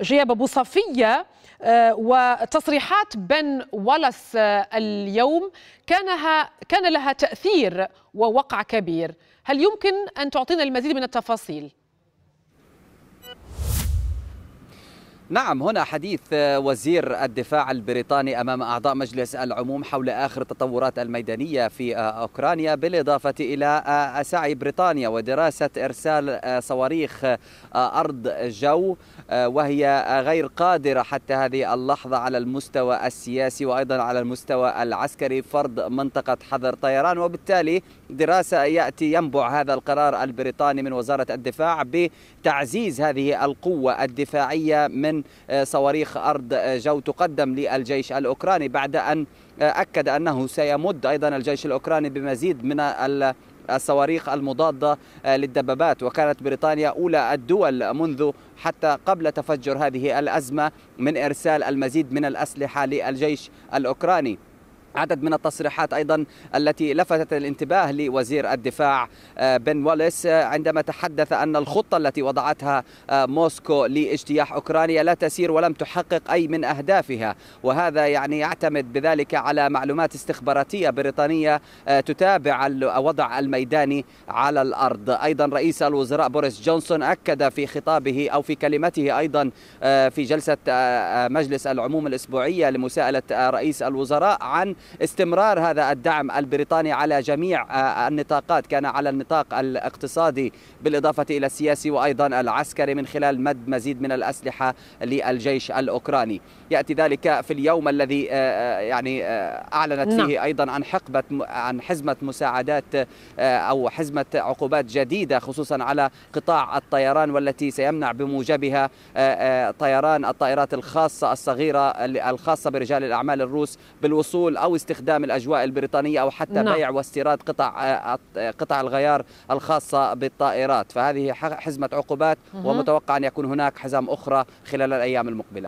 جياب أبو صفية آه، وتصريحات بن ولس آه، اليوم كانها كان لها تأثير ووقع كبير هل يمكن أن تعطينا المزيد من التفاصيل؟ نعم هنا حديث آه، وزير الدفاع البريطاني امام اعضاء مجلس العموم حول اخر التطورات الميدانيه في آه، اوكرانيا بالاضافه الى آه، سعي بريطانيا ودراسه ارسال صواريخ ارض جو وهي غير قادره حتى هذه اللحظه على المستوى السياسي وايضا على المستوى العسكري فرض منطقه حظر طيران وبالتالي دراسه ياتي ينبع هذا القرار البريطاني من وزاره الدفاع بتعزيز هذه القوه الدفاعيه من من آه، صواريخ أرض آه، جو تقدم للجيش الأوكراني بعد أن آه، أكد أنه سيمد أيضا الجيش الأوكراني بمزيد من الصواريخ المضادة للدبابات وكانت بريطانيا أولى الدول منذ حتى قبل تفجر هذه الأزمة من إرسال المزيد من الأسلحة للجيش الأوكراني عدد من التصريحات ايضا التي لفتت الانتباه لوزير الدفاع آه، بن واليس آه، عندما تحدث ان الخطه التي وضعتها آه، موسكو لاجتياح اوكرانيا لا تسير ولم تحقق اي من اهدافها وهذا يعني يعتمد بذلك على معلومات استخباراتيه بريطانيه تتابع الوضع الميداني على الارض ايضا رئيس الوزراء بوريس جونسون اكد في خطابه او في كلمته ايضا في جلسه مجلس العموم الاسبوعيه لمساءله رئيس الوزراء عن استمرار هذا الدعم البريطاني على جميع آه، النطاقات كان على النطاق الاقتصادي بالإضافة إلى السياسي وأيضا العسكري من خلال مد مزيد من الأسلحة للجيش الأوكراني يأتي ذلك في اليوم الذي آه، آه، يعني أعلنت نعم. فيه أيضا عن حقبة عن حزمة مساعدات أو حزمة عقوبات جديدة خصوصا على قطاع الطيران والتي سيمنع بموجبها طيران الطائرات الخاصة الصغيرة الخاصة برجال الأعمال الروس بالوصول او استخدام الاجواء البريطانيه او حتى نعم. بيع واستيراد قطع آه، آه، آه، قطع الغيار الخاصه بالطائرات فهذه حزمه عقوبات ومتوقع ان يكون هناك حزم اخرى خلال الايام المقبله